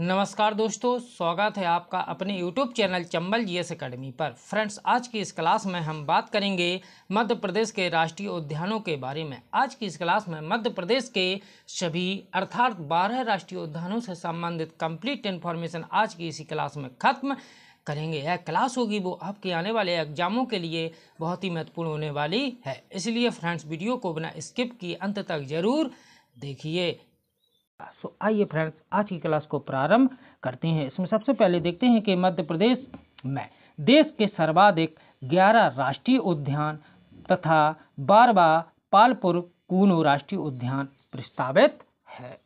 नमस्कार दोस्तों स्वागत है आपका अपने YouTube channel Chambal GS academy पर फ्रेंड्स आज की इस क्लास में हम बात करेंगे मध्य प्रदेश के राष्ट्रीय उद्यानों के बारे में आज की इस क्लास में मध्य प्रदेश के सभी अर्थात बारह राष्ट्रीय उद्यानों से संबंधित कंप्लीट इन्फॉर्मेशन आज की इसी क्लास में खत्म करेंगे यह क्लास होगी वो आपके आने वाले एग्जामों के लिए बहुत ही महत्वपूर्ण होने वाली है इसलिए फ्रेंड्स वीडियो को बिना स्किप किए अंत तक जरूर देखिए सो आइए फ्रेंड्स आज की क्लास को प्रारंभ करते हैं इसमें सबसे पहले देखते हैं कि मध्य प्रदेश में देश के सर्वाधिक 11 राष्ट्रीय उद्यान तथा बारवा पालपुर कूनो राष्ट्रीय उद्यान प्रस्तावित है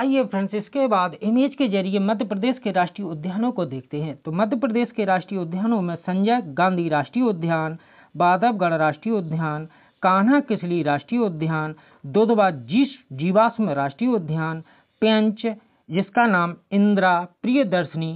आइए फ्रेंड्स इसके बाद इमेज के जरिए मध्य प्रदेश के राष्ट्रीय उद्यानों को देखते हैं तो मध्य प्रदेश के राष्ट्रीय उद्यानों में संजय गांधी राष्ट्रीय उद्यान बाधवगढ़ राष्ट्रीय उद्यान कान्हा किसली राष्ट्रीय उद्यान दुधवा जीश जीवाश्म राष्ट्रीय उद्यान पेंच जिसका नाम इंदिरा प्रियदर्शनी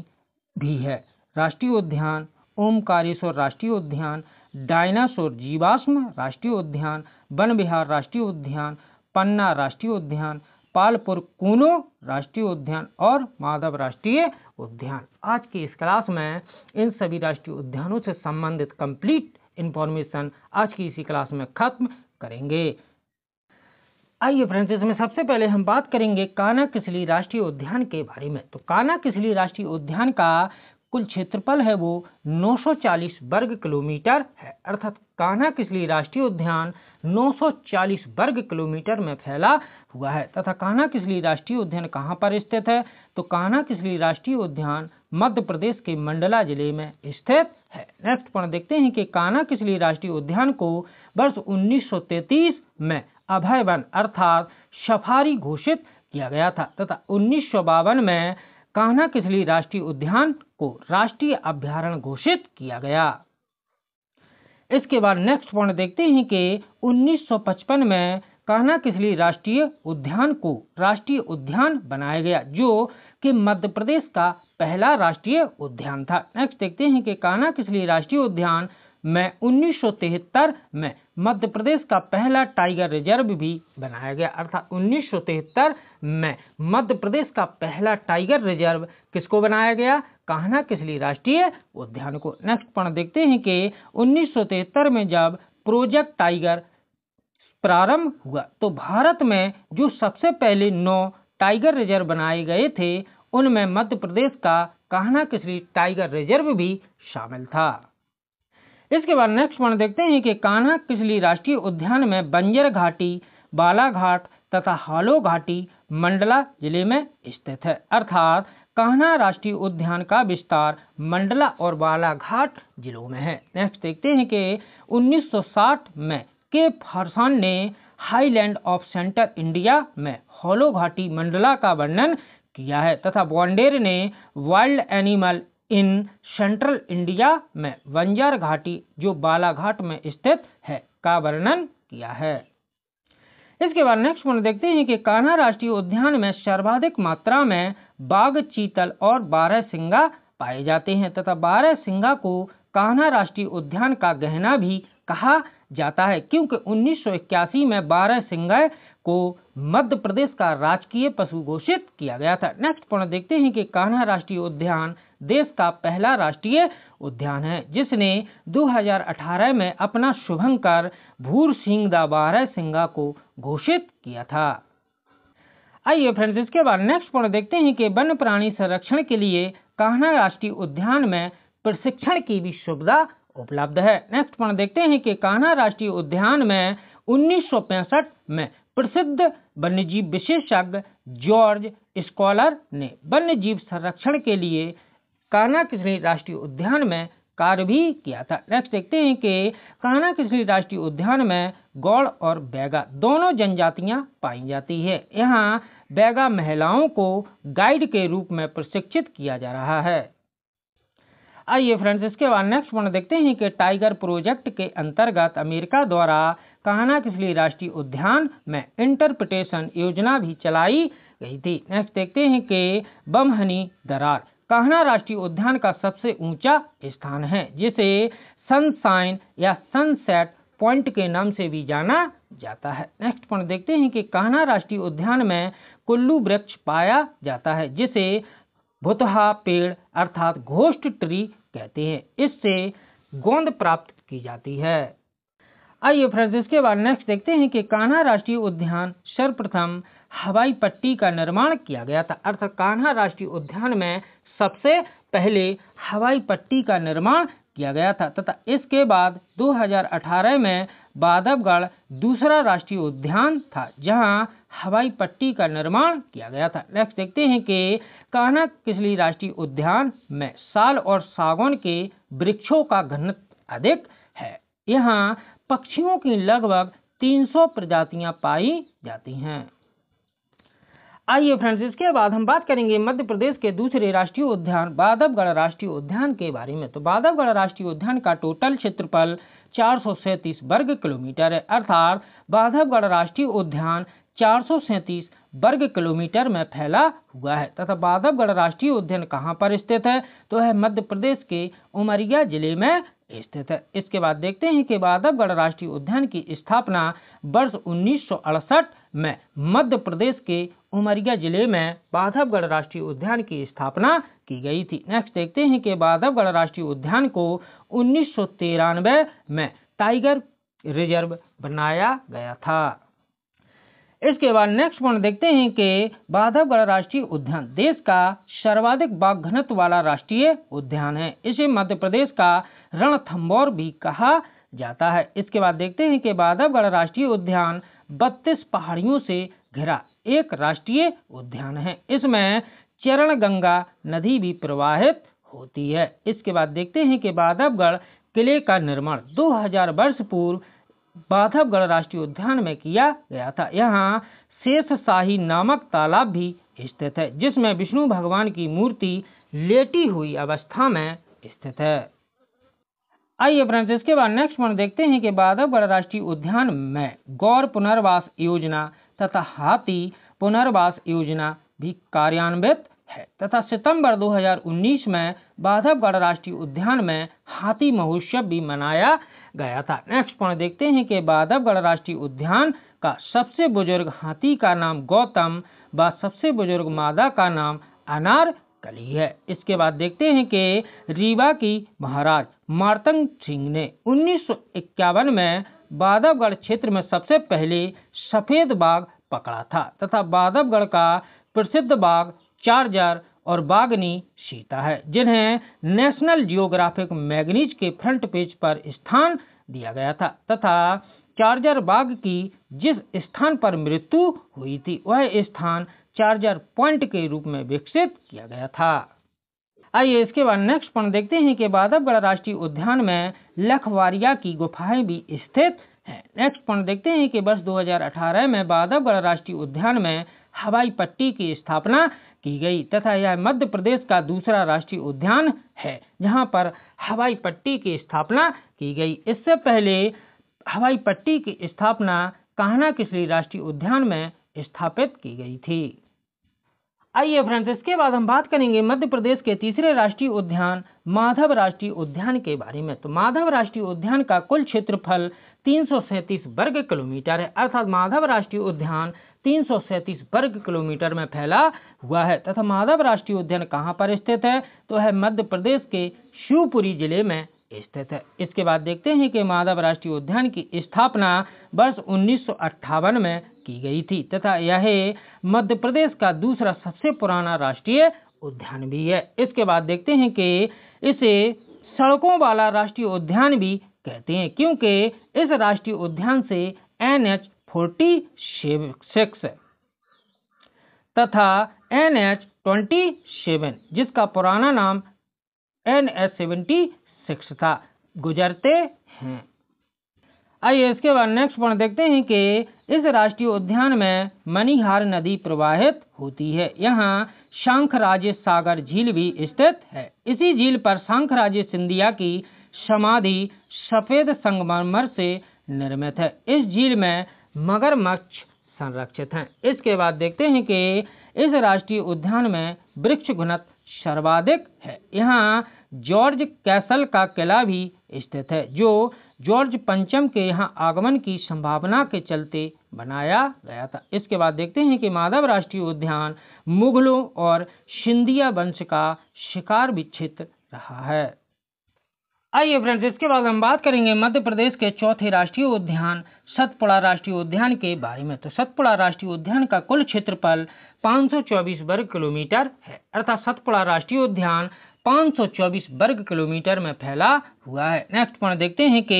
भी है राष्ट्रीय उद्यान ओमकारेश्वर राष्ट्रीय उद्यान डायनासोर जीवाश्म राष्ट्रीय उद्यान वन विहार राष्ट्रीय उद्यान पन्ना राष्ट्रीय उद्यान पालपुर कूनो राष्ट्रीय उद्यान और माधव राष्ट्रीय उद्यान आज के इस क्लास में इन सभी राष्ट्रीय उद्यानों से संबंधित कंप्लीट इन्फॉर्मेशन आज की इसी क्लास में ख़त्म करेंगे आइए फ्रेंड्स इसमें सबसे पहले हम बात करेंगे काना किसली राष्ट्रीय उद्यान के बारे में तो काना किसली राष्ट्रीय उद्यान का कुल क्षेत्रफल है वो 940 वर्ग किलोमीटर है अर्थात कान्हा किसली राष्ट्रीय उद्यान 940 वर्ग किलोमीटर में फैला हुआ है तथा काना किसली राष्ट्रीय उद्यान कहाँ पर स्थित है तो काना किसली राष्ट्रीय उद्यान मध्य प्रदेश के मंडला जिले में स्थित है नेक्स्ट पॉइंट देखते हैं कि काना किसली राष्ट्रीय उद्यान को वर्ष 1933 में अभय वन अर्थात सफारी घोषित किया गया था तथा उन्नीस में कान्हा किसली राष्ट्रीय उद्यान को राष्ट्रीय अभ्यारण घोषित किया गया इसके बाद नेक्स्ट पॉइंट देखते हैं कि 1955 में कान्हा किसली राष्ट्रीय उद्यान को राष्ट्रीय उद्यान बनाया गया जो कि मध्य प्रदेश का पहला राष्ट्रीय उद्यान था नेक्स्ट देखते हैं कि कान्हा किसली राष्ट्रीय उद्यान में उन्नीस में मध्य प्रदेश का पहला टाइगर रिजर्व भी बनाया गया अर्थात उन्नीस में मध्य प्रदेश का पहला टाइगर रिजर्व किसको बनाया गया कान्हा किसली राष्ट्रीय उद्यान को नेक्स्ट पॉइंट देखते हैं कि उन्नीस में जब प्रोजेक्ट टाइगर प्रारंभ हुआ तो भारत में जो सबसे पहले नौ टाइगर रिजर्व बनाए गए थे उनमें मध्य प्रदेश का कहना किसरी टाइगर रिजर्व भी शामिल था इसके बाद नेक्स्ट पॉइंट देखते हैं कि कान्हा किसली राष्ट्रीय उद्यान में बंजर घाटी बालाघाट तथा हालो घाटी मंडला जिले में स्थित है अर्थात कान्हा राष्ट्रीय उद्यान का विस्तार मंडला और बालाघाट जिलों में है नेक्स्ट देखते हैं कि 1960 में के फरसान ने हाईलैंड ऑफ सेंटर इंडिया में हालो घाटी मंडला का वर्णन किया है तथा बॉन्डेर ने wild animal in central India में बंजार घाटी जो बालाघाट में स्थित है का वर्णन किया है इसके बाद नेक्स्ट पॉइंट देखते हैं कि कान्हा राष्ट्रीय उद्यान में सर्वाधिक मात्रा में बाघ चीतल और बारह सिंगा पाए जाते हैं तथा बारह सिंगा को कान्हा राष्ट्रीय उद्यान का गहना भी कहा जाता है क्योंकि 1981 में बारह सिंगा को मध्य प्रदेश का राजकीय पशु घोषित किया गया था नेक्स्ट पॉइंट देखते हैं कि कान्हा राष्ट्रीय उद्यान देश का पहला राष्ट्रीय उद्यान है जिसने 2018 में अपना शुभंकर भूर सिंह द सिंगा को घोषित किया था आइए फ्रेंड्स इसके बाद नेक्स्ट पॉइंट देखते हैं कि वन्य प्राणी संरक्षण के लिए कान्हा राष्ट्रीय उद्यान में प्रशिक्षण की भी सुविधा उपलब्ध है नेक्स्ट पॉइंट देखते हैं कि कान्हा राष्ट्रीय उद्यान में उन्नीस में प्रसिद्ध वन्यजीव विशेषज्ञ जॉर्ज स्कॉलर ने वन्यजीव संरक्षण के लिए काना किसरी राष्ट्रीय उद्यान में कार्य भी किया था नेक्स्ट देखते हैं कि काना किसरी राष्ट्रीय उद्यान में गौड़ और बैगा दोनों जनजातियां पाई जाती है यहाँ बैगा महिलाओं को गाइड के रूप में प्रशिक्षित किया जा रहा है आइए फ्रेंड्स इसके बाद नेक्स्ट पॉइंट देखते हैं कि टाइगर प्रोजेक्ट के अंतर्गत अमेरिका द्वारा कहाना किसली राष्ट्रीय उद्यान में इंटरप्रिटेशन योजना भी चलाई गई थी नेक्स्ट देखते हैं कि बमहनी दरार कहना राष्ट्रीय उद्यान का सबसे ऊंचा स्थान है जिसे सनसाइन या सनसेट पॉइंट के नाम से भी जाना जाता है नेक्स्ट पॉइंट देखते हैं कि कहना राष्ट्रीय उद्यान में कुल्लू वृक्ष पाया जाता है जिसे भुतहा पेड़ अर्थात घोष्ट ट्री कहते हैं इससे गोंद प्राप्त की जाती है आइए फ्रेंड्स इसके बाद नेक्स्ट देखते हैं कि कान्हा राष्ट्रीय उद्यान सर्वप्रथम हवाई पट्टी का निर्माण किया गया था अर्थात कान्हा राष्ट्रीय उद्यान में सबसे पहले हवाई पट्टी का निर्माण किया गया था तथा इसके बाद 2018 में बाधवगढ़ दूसरा राष्ट्रीय उद्यान था जहां हवाई पट्टी का निर्माण किया गया था नेक्स्ट देखते हैं कि कान्हा किसली राष्ट्रीय उद्यान में साल और सागौन के वृक्षों का घनत्व अधिक है यहाँ पक्षियों की लगभग 300 प्रजातियां पाई जाती हैं आइए फ्रेंड्स इसके बाद हम बात करेंगे मध्य प्रदेश के दूसरे राष्ट्रीय उद्यान बाधवगढ़ राष्ट्रीय उद्यान के बारे में तो बाधवगढ़ राष्ट्रीय उद्यान का टोटल क्षेत्रफल चार वर्ग किलोमीटर है अर्थात बाधवगढ़ राष्ट्रीय उद्यान चार वर्ग किलोमीटर में फैला हुआ है तथा बाधवगढ़ राष्ट्रीय उद्यान कहाँ पर स्थित है तो है मध्य प्रदेश के उमरिया जिले में स्थित है इसके बाद देखते हैं कि बाधवगढ़ राष्ट्रीय उद्यान की स्थापना वर्ष उन्नीस में मध्य प्रदेश के उमरिया जिले में बाधवगढ़ राष्ट्रीय उद्यान की स्थापना की गई थी नेक्स्ट देखते हैं कि बाधवगढ़ राष्ट्रीय उद्यान को उन्नीस में टाइगर रिजर्व बनाया गया था इसके बाद नेक्स्ट पॉइंट देखते हैं कि बाधवगढ़ राष्ट्रीय उद्यान देश का सर्वाधिक बाघ घनत्व वाला राष्ट्रीय उद्यान है इसे मध्य प्रदेश का रणथंबोर भी कहा जाता है इसके बाद देखते हैं कि बाधवगढ़ राष्ट्रीय उद्यान बत्तीस पहाड़ियों से घिरा एक राष्ट्रीय उद्यान है इसमें चरण गंगा नदी भी प्रवाहित होती है इसके बाद देखते हैं कि बाधवगढ़ किले का निर्माण 2000 वर्ष पूर्व बाधवगढ़ राष्ट्रीय उद्यान में किया गया था यहाँ शेषशाही नामक तालाब भी स्थित है जिसमें विष्णु भगवान की मूर्ति लेटी हुई अवस्था में स्थित है आइए फ्रेंड्स इसके बाद नेक्स्ट पॉइंट देखते हैं कि बाधवगढ़ राष्ट्रीय उद्यान में गौर पुनर्वास योजना तथा हाथी पुनर्वास योजना भी कार्यान्वित है तथा सितंबर 2019 में बाधवगढ़ राष्ट्रीय उद्यान में हाथी महोत्सव भी मनाया गया था नेक्स्ट पॉइंट देखते हैं कि बाधवगढ़ राष्ट्रीय उद्यान का सबसे बुजुर्ग हाथी का नाम गौतम व सबसे बुजुर्ग मादा का नाम अनार कली है इसके बाद देखते हैं कि रीवा की महाराज मार्तंग सिंह ने उन्नीस में बाधवगढ़ क्षेत्र में सबसे पहले सफ़ेद बाघ पकड़ा था तथा बाधवगढ़ का प्रसिद्ध बाघ चार्जर और बागनी सीता है जिन्हें नेशनल जियोग्राफिक मैगनीज के फ्रंट पेज पर स्थान दिया गया था तथा चार्जर बाग की जिस स्थान पर मृत्यु हुई थी वह स्थान चार्जर पॉइंट के रूप में विकसित किया गया था आइए इसके बाद नेक्स्ट पॉइंट देखते हैं कि बाधवगढ़ राष्ट्रीय उद्यान में लखवारिया की गुफाएं भी स्थित हैं नेक्स्ट पॉइंट देखते हैं कि वर्ष 2018 में बाधवगढ़ राष्ट्रीय उद्यान में हवाई पट्टी की स्थापना की गई तथा यह मध्य प्रदेश का दूसरा राष्ट्रीय उद्यान है जहां पर हवाई पट्टी की स्थापना की गई इससे पहले हवाई पट्टी की स्थापना कान्हा किसरी राष्ट्रीय उद्यान में स्थापित की गई थी आइए फ्रेंड्स इसके बाद हम बात करेंगे मध्य प्रदेश के तीसरे राष्ट्रीय उद्यान माधव राष्ट्रीय उद्यान के बारे में तो माधव राष्ट्रीय उद्यान का कुल क्षेत्रफल तीन वर्ग किलोमीटर है अर्थात माधव राष्ट्रीय उद्यान तीन वर्ग किलोमीटर में फैला हुआ है तथा माधव राष्ट्रीय उद्यान कहाँ पर स्थित है तो है मध्य प्रदेश के शिवपुरी जिले में स्थित है इसके बाद देखते हैं कि माधव राष्ट्रीय उद्यान की स्थापना वर्ष उन्नीस में की गई थी तथा यह मध्य प्रदेश का दूसरा सबसे पुराना राष्ट्रीय उद्यान भी है इसके बाद देखते हैं कि इसे सड़कों वाला राष्ट्रीय उद्यान भी कहते हैं क्योंकि इस राष्ट्रीय उद्यान से एन एच फोर्टी सिक्स तथा एन एच ट्वेंटी सेवन जिसका पुराना नाम एन एच सेवेंटी सिक्स था गुजरते हैं आइए इसके बाद नेक्स्ट पॉइंट देखते हैं कि इस राष्ट्रीय उद्यान में मनिहार नदी प्रवाहित होती है यहाँ शंख राजेश सागर झील भी स्थित है इसी झील पर शंख राजेश सिंधिया की समाधि सफेद संगमरमर से निर्मित है इस झील में मगरमच्छ संरक्षित हैं इसके बाद देखते हैं कि इस राष्ट्रीय उद्यान में वृक्ष घुनत सर्वाधिक है यहाँ जॉर्ज कैसल का किला भी स्थित है जो जॉर्ज पंचम के यहाँ आगमन की संभावना के चलते बनाया गया था इसके बाद देखते हैं कि माधव राष्ट्रीय उद्यान मुगलों और सिंधिया वंश का शिकार विच्छित रहा है आइए फ्रेंड्स इसके बाद हम बात करेंगे मध्य प्रदेश के चौथे राष्ट्रीय उद्यान सतपुड़ा राष्ट्रीय उद्यान के बारे में तो सतपुड़ा राष्ट्रीय उद्यान का कुल क्षेत्रफल 524 वर्ग किलोमीटर है अर्थात सतपुड़ा राष्ट्रीय उद्यान 524 वर्ग किलोमीटर में फैला हुआ है नेक्स्ट पॉइंट देखते हैं कि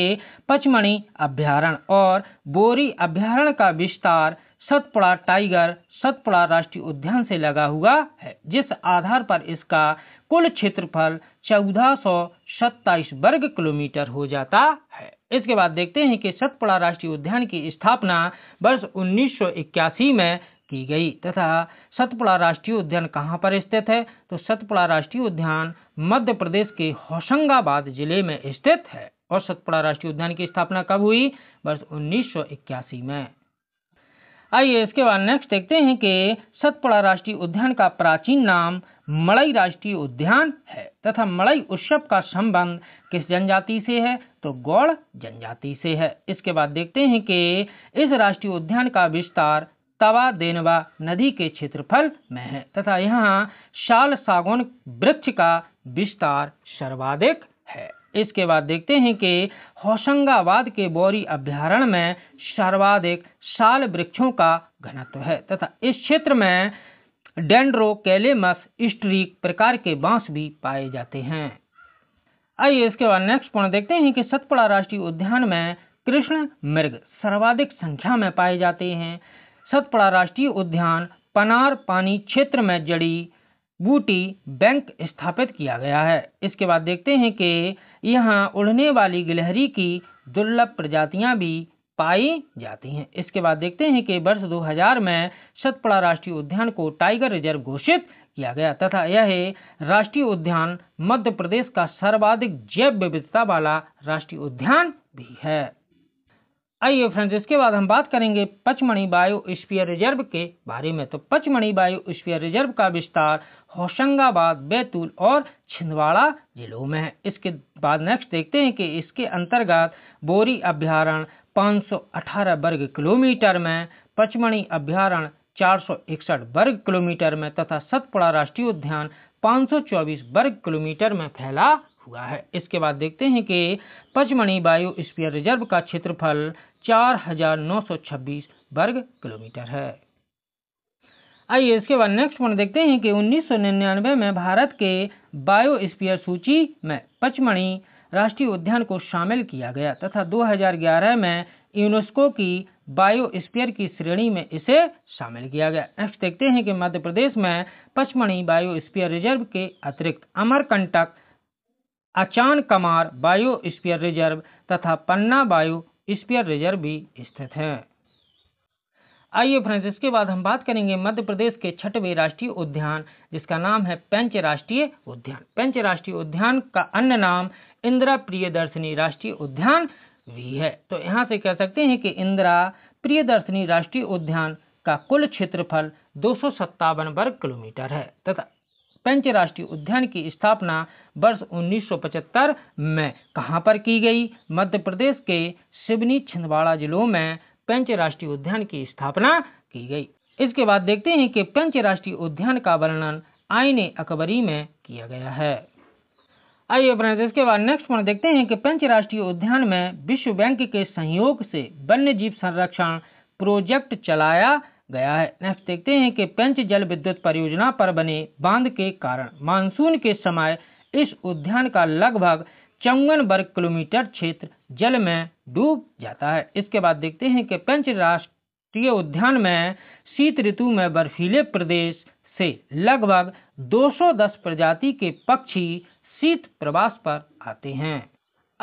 पचमणी अभ्यारण और बोरी अभ्यारण का विस्तार सतपुड़ा टाइगर सतपुड़ा राष्ट्रीय उद्यान से लगा हुआ है जिस आधार पर इसका कुल क्षेत्रफल चौदह सौ सत्ताईस वर्ग किलोमीटर हो जाता है इसके बाद देखते हैं कि सतपुड़ा राष्ट्रीय उद्यान की स्थापना वर्ष 1981 में की गई तथा सतपुड़ा राष्ट्रीय उद्यान कहाँ पर स्थित है तो सतपुड़ा राष्ट्रीय उद्यान मध्य प्रदेश के होशंगाबाद जिले में स्थित है और सतपुड़ा राष्ट्रीय उद्यान की स्थापना कब हुई वर्ष उन्नीस में आइए इसके बाद नेक्स्ट देखते हैं कि सतपुड़ा राष्ट्रीय उद्यान का प्राचीन नाम मलई राष्ट्रीय उद्यान है तथा मलई उत्सव का संबंध किस जनजाति से है तो गौड़ जनजाति से है इसके बाद देखते हैं कि इस राष्ट्रीय उद्यान का विस्तार तवा देनवा नदी के क्षेत्रफल में है तथा यहाँ शाल सागौन वृक्ष का विस्तार सर्वाधिक है इसके बाद देखते हैं कि होशंगाबाद के बौरी अभ्यारण्य में सर्वाधिक साल वृक्षों का घनत्व है तथा इस क्षेत्र में डेंड्रो कैलेमस स्ट्रीक प्रकार के बांस भी पाए जाते हैं आइए इसके बाद नेक्स्ट पॉइंट देखते हैं कि सतपुड़ा राष्ट्रीय उद्यान में कृष्ण मृग सर्वाधिक संख्या में पाए जाते हैं सतपड़ा राष्ट्रीय उद्यान पनार पानी क्षेत्र में जड़ी बूटी बैंक स्थापित किया गया है इसके बाद देखते हैं कि यहाँ उड़ने वाली गिलहरी की दुर्लभ प्रजातियाँ भी पाई जाती हैं इसके बाद देखते हैं कि वर्ष 2000 में सतपड़ा राष्ट्रीय उद्यान को टाइगर रिजर्व घोषित किया गया तथा यह राष्ट्रीय उद्यान मध्य प्रदेश का सर्वाधिक जैव विविधता वाला राष्ट्रीय उद्यान भी है आइए फ्रेंड्स इसके बाद हम बात करेंगे पचमणी बायो स्पियर रिजर्व के बारे में तो पचमणी बायो स्पियर रिजर्व का विस्तार होशंगाबाद बैतूल और छिंदवाड़ा जिलों में है इसके बाद नेक्स्ट देखते हैं कि इसके अंतर्गत बोरी अभ्यारण्य 518 वर्ग किलोमीटर में चार सौ इकसठ वर्ग किलोमीटर में तथा सतपुड़ा राष्ट्रीय उद्यान चौबीस वर्ग किलोमीटर में फैला हुआ है इसके बाद देखते हैं कि बायो स्पियर रिजर्व का क्षेत्रफल 4,926 वर्ग किलोमीटर है आइए इसके बाद नेक्स्ट पॉइंट देखते हैं कि 1999 में भारत के बायोस्पियर सूची में पचमणी राष्ट्रीय उद्यान को शामिल किया गया तथा 2011 में यूनेस्को की बायोस्पियर की श्रेणी में इसे शामिल किया गया नेक्स्ट देखते हैं कि मध्य प्रदेश में पचमणी बायोस्पियर रिजर्व के अतिरिक्त Amarkantak Achanakmar biosphere reserve तथा पन्ना बायो स्पीयर रिजर्व भी स्थित है आइए फ्रेंड्स इसके बाद हम बात करेंगे मध्य प्रदेश के छठवें राष्ट्रीय उद्यान जिसका नाम है पंच राष्ट्रीय उद्यान पंच राष्ट्रीय उद्यान का अन्य नाम इंदिरा प्रिय दर्शनी राष्ट्रीय उद्यान भी है तो यहाँ से कह सकते हैं कि इंदिरा प्रियदर्शनी राष्ट्रीय उद्यान का कुल क्षेत्रफल दो वर्ग किलोमीटर है तथा पंच राष्ट्रीय उद्यान की स्थापना वर्ष 1975 में कहां पर की गई मध्य प्रदेश के सिवनी छिंदवाड़ा जिलों में पंच राष्ट्रीय उद्यान की स्थापना की गई इसके बाद देखते हैं कि पंच राष्ट्रीय उद्यान का वर्णन आईने अकबरी में किया गया है आइए फ्रेंड्स इसके बाद नेक्स्ट पॉइंट देखते हैं कि पंच राष्ट्रीय उद्यान में विश्व बैंक के सहयोग से वन्य जीव संरक्षण प्रोजेक्ट चलाया गया है नेक्स्ट देखते हैं कि पंच जल विद्युत परियोजना पर बने बांध के कारण मानसून के समय इस उद्यान का लगभग चौवन वर्ग किलोमीटर क्षेत्र जल में डूब जाता है इसके बाद देखते हैं कि पंच राष्ट्रीय उद्यान में शीत ऋतु में बर्फीले प्रदेश से लगभग 210 प्रजाति के पक्षी शीत प्रवास पर आते हैं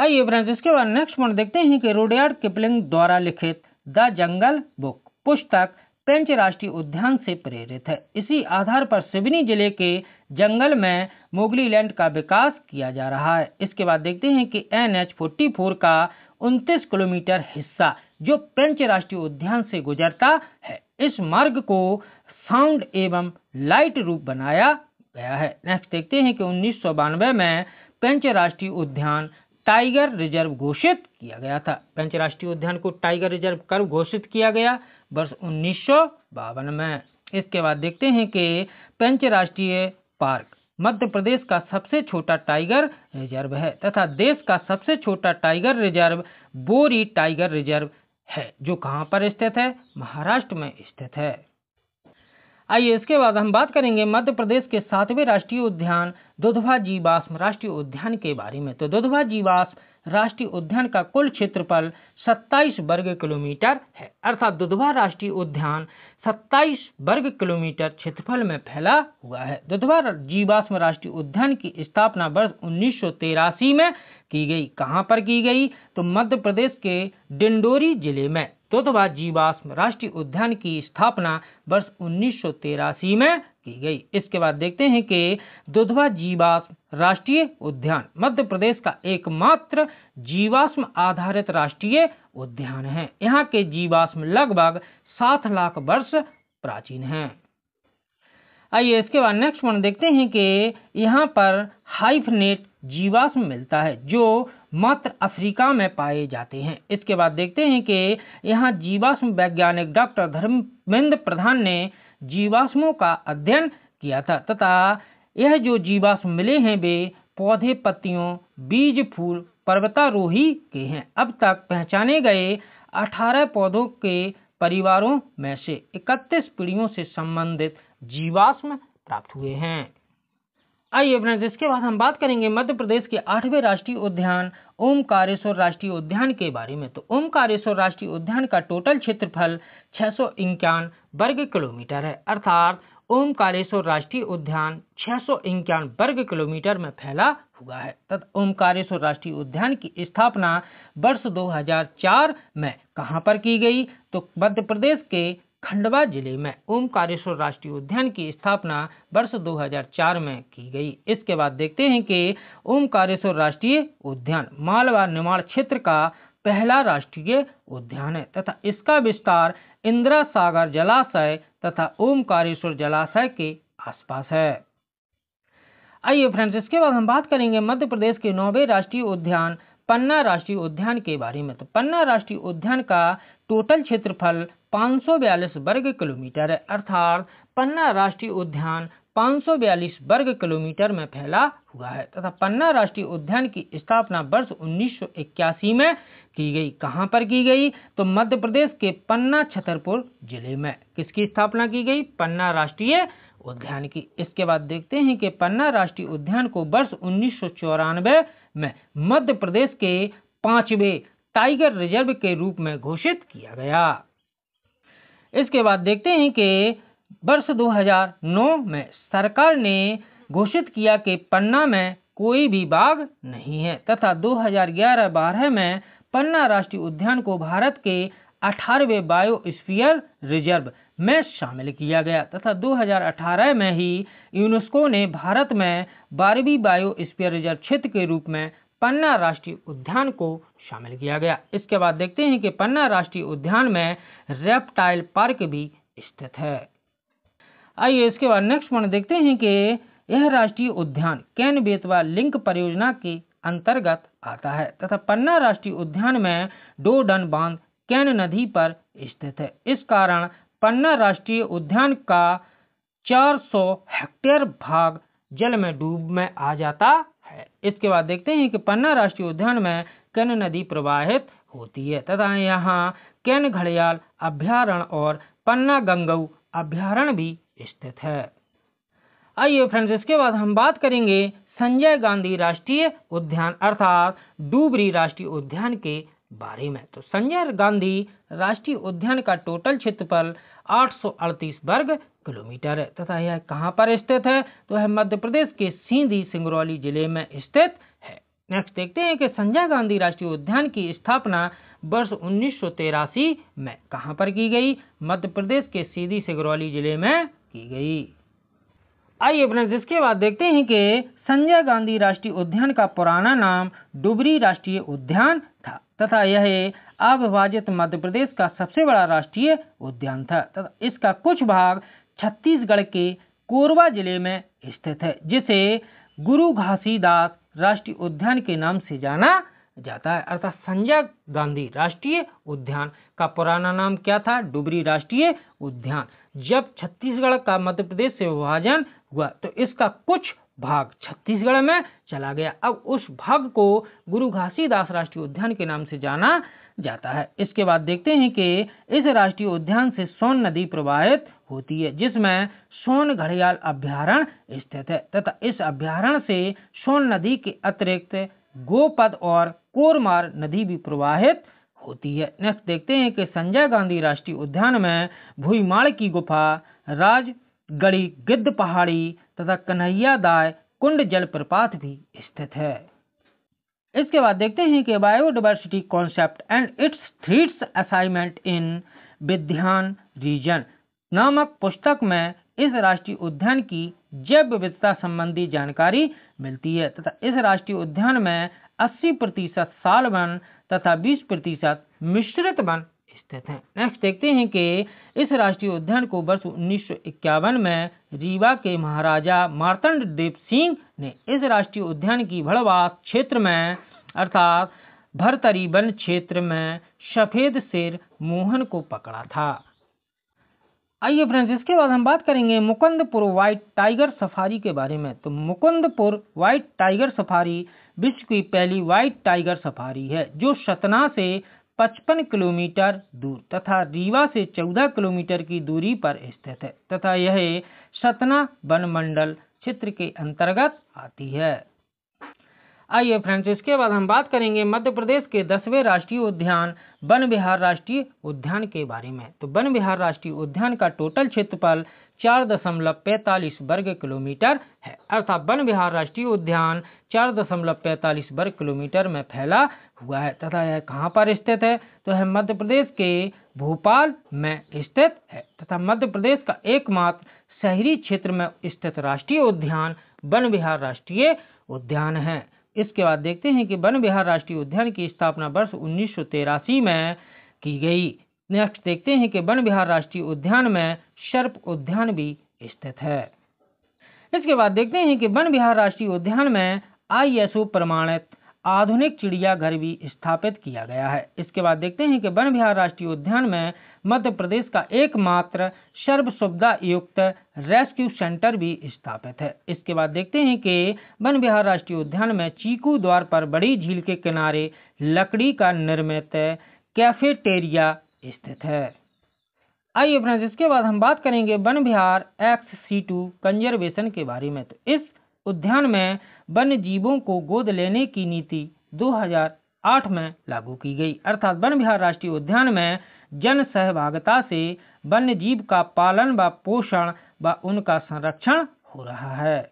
आइए फ्रेंड्स इसके बाद नेक्स्ट पॉइंट देखते हैं कि रोडयार्ड किपलिंग द्वारा लिखित द जंगल बुक पुस्तक पेंच राष्ट्रीय उद्यान से प्रेरित है इसी आधार पर सिवनी जिले के जंगल में मोगली लैंड का विकास किया जा रहा है इसके बाद देखते हैं कि एन एच फोर्टी फोर का उनतीस किलोमीटर हिस्सा जो पेंच राष्ट्रीय उद्यान से गुजरता है इस मार्ग को साउंड एवं लाइट रूप बनाया गया है नेक्स्ट देखते हैं कि उन्नीस में पेंच राष्ट्रीय उद्यान टाइगर रिजर्व घोषित किया गया था पेंच राष्ट्रीय उद्यान को टाइगर रिजर्व कर घोषित किया गया वर्ष उन्नीस में इसके बाद देखते हैं कि पंच राष्ट्रीय पार्क मध्य प्रदेश का सबसे छोटा टाइगर रिजर्व है तथा देश का सबसे छोटा tiger reserve Bori tiger reserve है जो कहाँ पर स्थित है महाराष्ट्र में स्थित है आइए इसके बाद हम बात करेंगे मध्य प्रदेश के सातवें राष्ट्रीय उद्यान दुधवा जीवाश्म राष्ट्रीय उद्यान के बारे में तो दुधवा जीवाश्म राष्ट्रीय उद्यान का कुल क्षेत्रफल 27 वर्ग किलोमीटर है अर्थात दुधवा राष्ट्रीय उद्यान 27 वर्ग किलोमीटर क्षेत्रफल में फैला हुआ है दुधवा जीवाश्म राष्ट्रीय उद्यान की स्थापना वर्ष उन्नीस में की गई कहाँ पर की गई तो मध्य प्रदेश के डिंडोरी जिले में तोतबा जीवाश्म राष्ट्रीय उद्यान की स्थापना वर्ष उन्नीस में की गई इसके बाद देखते हैं कि दुधवा जीवाश्म राष्ट्रीय उद्यान मध्य प्रदेश का एकमात्र जीवाश्म आधारित राष्ट्रीय उद्यान है यहाँ के जीवाश्म लगभग सात लाख वर्ष प्राचीन हैं आइए इसके बाद नेक्स्ट वन देखते हैं कि यहाँ पर हाइफनेट जीवाश्म मिलता है जो मात्र अफ्रीका में पाए जाते हैं इसके बाद देखते हैं कि यहाँ जीवाश्म वैज्ञानिक डॉक्टर धर्मेंद्र प्रधान ने जीवाश्मों का अध्ययन किया था तथा यह जो जीवाश्म मिले हैं वे पौधे पत्तियों बीज फूल पर्वतारोही के हैं अब तक पहचाने गए 18 पौधों के परिवारों में से 31 पीढ़ियों से संबंधित जीवाश्म प्राप्त हुए हैं आइए फ्रेंड्स इसके बाद हम बात करेंगे मध्य प्रदेश के आठवें राष्ट्रीय उद्यान ओमकारेश्वर राष्ट्रीय उद्यान के बारे में तो ओमकारेश्वर राष्ट्रीय उद्यान का टोटल क्षेत्रफल छः वर्ग किलोमीटर है अर्थात ओमकारेश्वर राष्ट्रीय उद्यान छः वर्ग किलोमीटर में फैला हुआ है तथा ओमकारेश्वर राष्ट्रीय उद्यान की स्थापना वर्ष 2004 में कहाँ पर की गई तो मध्य प्रदेश के खंडवा जिले में ओमकारेश्वर राष्ट्रीय उद्यान की स्थापना वर्ष 2004 में की गई इसके बाद देखते हैं कि ओमकारेश्वर राष्ट्रीय उद्यान मालवा निर्माण क्षेत्र का पहला राष्ट्रीय उद्यान है तथा इसका विस्तार इंदिरा सागर जलाशय तथा ओमकारेश्वर जलाशय के आसपास है आइए फ्रेंड्स इसके बाद हम बात करेंगे मध्य प्रदेश के नौवे राष्ट्रीय उद्यान पन्ना राष्ट्रीय उद्यान के बारे में तो पन्ना राष्ट्रीय उद्यान का टोटल क्षेत्रफल 542 वर्ग किलोमीटर है अर्थात पन्ना राष्ट्रीय उद्यान 542 वर्ग किलोमीटर में फैला हुआ है तथा पन्ना राष्ट्रीय उद्यान की स्थापना वर्ष 1981 में की गई कहाँ पर की गई तो मध्य प्रदेश के पन्ना छतरपुर जिले में किसकी स्थापना की गई पन्ना राष्ट्रीय उद्यान की इसके बाद देखते हैं कि पन्ना राष्ट्रीय उद्यान को वर्ष उन्नीस में मध्य प्रदेश के पांचवे टाइगर रिजर्व के रूप में घोषित किया गया इसके बाद देखते हैं कि वर्ष 2009 में सरकार ने घोषित किया कि पन्ना में कोई भी बाघ नहीं है तथा 2011-12 में पन्ना राष्ट्रीय उद्यान को भारत के 18वें बायोस्फीयर रिजर्व में शामिल किया गया तथा 2018 में ही यूनेस्को ने भारत में बारहवीं बायोस्फीयर रिजर्व क्षेत्र के रूप में पन्ना राष्ट्रीय उद्यान को शामिल किया गया इसके बाद देखते हैं कि पन्ना राष्ट्रीय उद्यान में रेप्टाइल पार्क भी स्थित है आइए इसके बाद नेक्स्ट पॉइंट देखते हैं कि यह राष्ट्रीय उद्यान कैन बेतवा लिंक परियोजना के अंतर्गत आता है तथा पन्ना राष्ट्रीय उद्यान में डोडन बांध कैन नदी पर स्थित है इस कारण पन्ना राष्ट्रीय उद्यान का 400 हेक्टेयर भाग जल में डूब में आ जाता है इसके बाद देखते हैं कि पन्ना राष्ट्रीय उद्यान में कैन नदी प्रवाहित होती है तथा यहाँ कैन घड़ियाल अभ्यारण और पन्ना गंगऊ अभ्यारण भी स्थित है आइए फ्रेंड्स इसके बाद हम बात करेंगे संजय गांधी राष्ट्रीय उद्यान अर्थात डूबरी राष्ट्रीय उद्यान के बारे में तो संजय गांधी राष्ट्रीय उद्यान का टोटल क्षेत्रफल 838 वर्ग किलोमीटर है तथा यह कहाँ पर स्थित है तो यह मध्य प्रदेश के सीधी सिंगरौली जिले में स्थित नेक्स्ट देखते हैं कि संजय गांधी राष्ट्रीय उद्यान की स्थापना वर्ष उन्नीस में कहाँ पर की गई मध्य प्रदेश के सीधी सिगरौली जिले में की गई आइए अपने इसके बाद देखते हैं कि संजय गांधी राष्ट्रीय उद्यान का पुराना नाम डुबरी राष्ट्रीय उद्यान था तथा यह अविभाजित मध्य प्रदेश का सबसे बड़ा राष्ट्रीय उद्यान था तथा इसका कुछ भाग छत्तीसगढ़ के कोरबा जिले में स्थित है जिसे गुरु घासीदास राष्ट्रीय उद्यान के नाम से जाना जाता है अर्थात संजय गांधी राष्ट्रीय उद्यान का पुराना नाम क्या था डुबरी राष्ट्रीय उद्यान जब छत्तीसगढ़ का मध्य प्रदेश से विभाजन हुआ तो इसका कुछ भाग छत्तीसगढ़ में चला गया अब उस भाग को गुरु घासीदास राष्ट्रीय उद्यान के नाम से जाना जाता है इसके बाद देखते हैं कि इस राष्ट्रीय उद्यान से सोन नदी प्रवाहित होती है जिसमें सोन घड़ियाल अभ्यारण स्थित है तथा इस अभ्यारण से सोन नदी के अतिरिक्त गोपद और कोरमार नदी भी प्रवाहित होती है नेक्स्ट देखते हैं कि संजय गांधी राष्ट्रीय उद्यान में भूईमाड़ की गुफा राजगढ़ी गिद्ध पहाड़ी तथा कन्हैया दाय कुंड जलप्रपात भी स्थित है इसके बाद देखते हैं कि biodiversity concept and its threats assignment in Vindhyan region नामक पुस्तक में इस राष्ट्रीय उद्यान की जैव विविधता संबंधी जानकारी मिलती है तथा इस राष्ट्रीय उद्यान में 80 प्रतिशत साल वन तथा 20 प्रतिशत मिश्रित वन स्थित है नेक्स्ट देखते हैं कि इस राष्ट्रीय उद्यान को वर्ष उन्नीस में रीवा के महाराजा मार्तंड देव सिंह ने इस राष्ट्रीय उद्यान की भड़वास क्षेत्र में अर्थात भरतरी वन क्षेत्र में सफेद शेर मोहन को पकड़ा था आइए फ्रेंड्स इसके बाद हम बात करेंगे मुकुंदपुर व्हाइट टाइगर सफारी के बारे में तो मुकुंदपुर व्हाइट टाइगर सफारी विश्व की पहली व्हाइट टाइगर सफारी है जो सतना से 55 किलोमीटर दूर तथा रीवा से 14 किलोमीटर की दूरी पर स्थित है तथा यह सतना वन मंडल क्षेत्र के अंतर्गत आती है आइए फ्रेंड्स इसके बाद हम बात करेंगे मध्य प्रदेश के दसवें राष्ट्रीय उद्यान वन विहार राष्ट्रीय उद्यान के बारे में तो वन विहार राष्ट्रीय उद्यान का टोटल क्षेत्रफल चार दशमलव पैंतालीस वर्ग किलोमीटर है अर्थात वन विहार राष्ट्रीय उद्यान चार दशमलव पैंतालीस वर्ग किलोमीटर में फैला हुआ है तथा यह कहाँ पर स्थित है तो यह मध्य प्रदेश के भोपाल में स्थित है तथा मध्य प्रदेश का एकमात्र शहरी क्षेत्र में स्थित राष्ट्रीय उद्यान वन विहार राष्ट्रीय उद्यान है इसके बाद देखते हैं कि वन बिहार राष्ट्रीय उद्यान की स्थापना वर्ष उन्नीस में की गई नेक्स्ट देखते हैं कि वन बिहार राष्ट्रीय उद्यान में सर्प उद्यान भी स्थित है इसके बाद देखते हैं कि वन बिहार राष्ट्रीय उद्यान में आईएसओ प्रमाणित आधुनिक चिड़ियाघर भी स्थापित किया गया है इसके बाद देखते हैं कि वन विहार राष्ट्रीय उद्यान में मध्य प्रदेश का एकमात्र सर्व सुविधा युक्त रेस्क्यू सेंटर भी स्थापित है इसके बाद देखते हैं कि वन विहार राष्ट्रीय उद्यान में चीकू द्वार पर बड़ी झील के किनारे लकड़ी का निर्मित कैफेटेरिया स्थित है आइए फ्रेंड्स इसके बाद हम बात करेंगे Van Vihar ex situ conservation के बारे में तो इस उद्यान में वन्य जीवों को गोद लेने की नीति 2008 में लागू की गई अर्थात वन विहार राष्ट्रीय उद्यान में जन सहभागिता से वन्य जीव का पालन व पोषण व उनका संरक्षण हो रहा है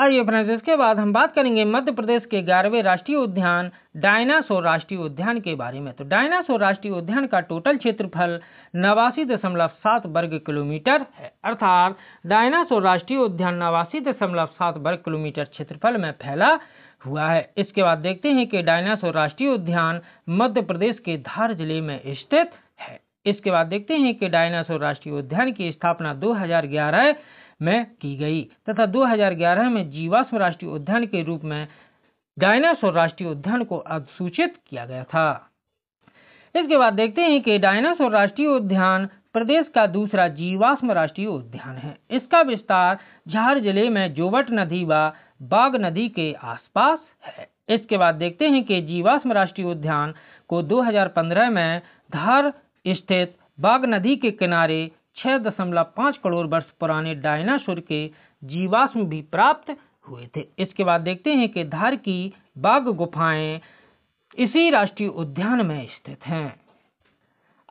आइए फ्रेंड्स इसके बाद हम बात करेंगे मध्य प्रदेश के ग्यारहवें राष्ट्रीय उद्यान डायनासोर राष्ट्रीय उद्यान के बारे में तो डायनासोर राष्ट्रीय उद्यान का टोटल क्षेत्रफल नवासी दशमलव सात वर्ग किलोमीटर है अर्थात डायनासोर राष्ट्रीय उद्यान नवासी दशमलव सात वर्ग किलोमीटर क्षेत्रफल में फैला हुआ है इसके बाद देखते हैं कि डायनासोर राष्ट्रीय उद्यान मध्य प्रदेश के धार जिले में स्थित है इसके बाद देखते हैं कि डायनासोर राष्ट्रीय उद्यान की स्थापना दो में की गई तथा 2011 में जीवाश्म राष्ट्रीय उद्यान के रूप में डायनासोर राष्ट्रीय उद्यान को अधिसूचित किया गया था इसके बाद देखते हैं कि डायनासोर राष्ट्रीय उद्यान प्रदेश का दूसरा जीवाश्म राष्ट्रीय उद्यान है इसका विस्तार झार जिले में जोवट नदी व बा, बाग नदी के आसपास है इसके बाद देखते हैं कि जीवाश्म राष्ट्रीय उद्यान को 2015 में धार स्थित बाग नदी के किनारे 6.5 करोड़ वर्ष पुराने डायनासोर के जीवाश्म भी प्राप्त हुए थे इसके बाद देखते हैं कि धार की बाघ गुफाएं इसी राष्ट्रीय उद्यान में स्थित हैं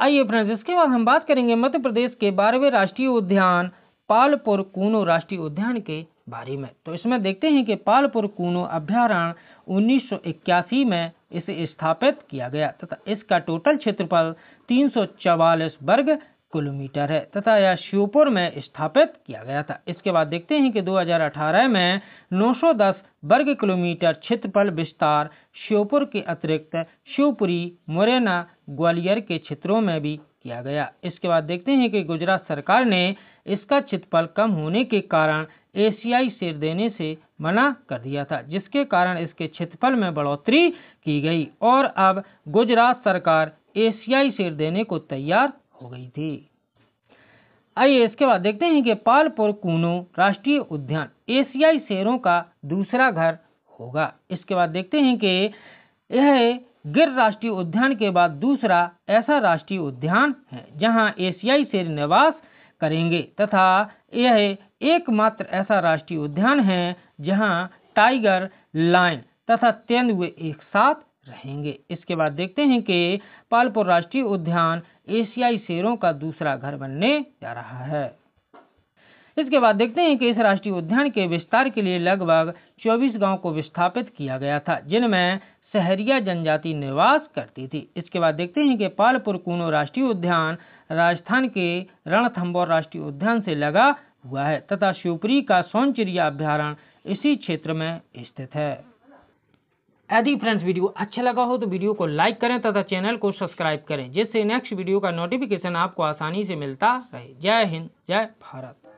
आइए फ्रेंड्स इसके बाद हम बात करेंगे मध्य प्रदेश के बारहवें राष्ट्रीय उद्यान पालपुर कूनो राष्ट्रीय उद्यान के बारे में तो इसमें देखते हैं कि पालपुर कूनो अभ्यारण्य 1981 में इसे स्थापित किया गया तथा इसका टोटल क्षेत्रफल तीन वर्ग किलोमीटर है तथा यह श्योपुर में स्थापित किया गया था इसके बाद देखते हैं कि 2018 में 910 वर्ग किलोमीटर क्षेत्रफल विस्तार श्योपुर के अतिरिक्त शिवपुरी मुरैना ग्वालियर के क्षेत्रों में भी किया गया इसके बाद देखते हैं कि गुजरात सरकार ने इसका क्षेत्रफल कम होने के कारण एशियाई सिर देने से मना कर दिया था जिसके कारण इसके क्षेत्रफल में बढ़ोतरी की गई और अब गुजरात सरकार एशियाई सिर देने को तैयार हो गई थी आइए इसके बाद देखते हैं कि पालपुर कूनो राष्ट्रीय उद्यान एशियाई शेरों का दूसरा घर होगा इसके बाद देखते हैं कि यह गिर राष्ट्रीय उद्यान के बाद दूसरा ऐसा राष्ट्रीय उद्यान है जहां एशियाई शेर निवास करेंगे तथा यह एकमात्र ऐसा राष्ट्रीय उद्यान है जहां टाइगर लाइन तथा तेंदुए एक साथ रहेंगे इसके बाद देखते हैं कि पालपुर राष्ट्रीय उद्यान एशियाई शेरों का दूसरा घर बनने जा रहा है इसके बाद देखते हैं कि इस राष्ट्रीय उद्यान के विस्तार के लिए लगभग 24 गांव को विस्थापित किया गया था जिनमें सहरिया जनजाति निवास करती थी इसके बाद देखते हैं कि पालपुर कूनो राष्ट्रीय उद्यान राजस्थान के रणथम्बोर राष्ट्रीय उद्यान से लगा हुआ है तथा शिवपुरी का सौंचरिया अभ्यारण इसी क्षेत्र में स्थित है यदि फ्रेंड्स वीडियो अच्छा लगा हो तो वीडियो को लाइक करें तथा चैनल को सब्सक्राइब करें जिससे नेक्स्ट वीडियो का नोटिफिकेशन आपको आसानी से मिलता रहे जय हिंद जय भारत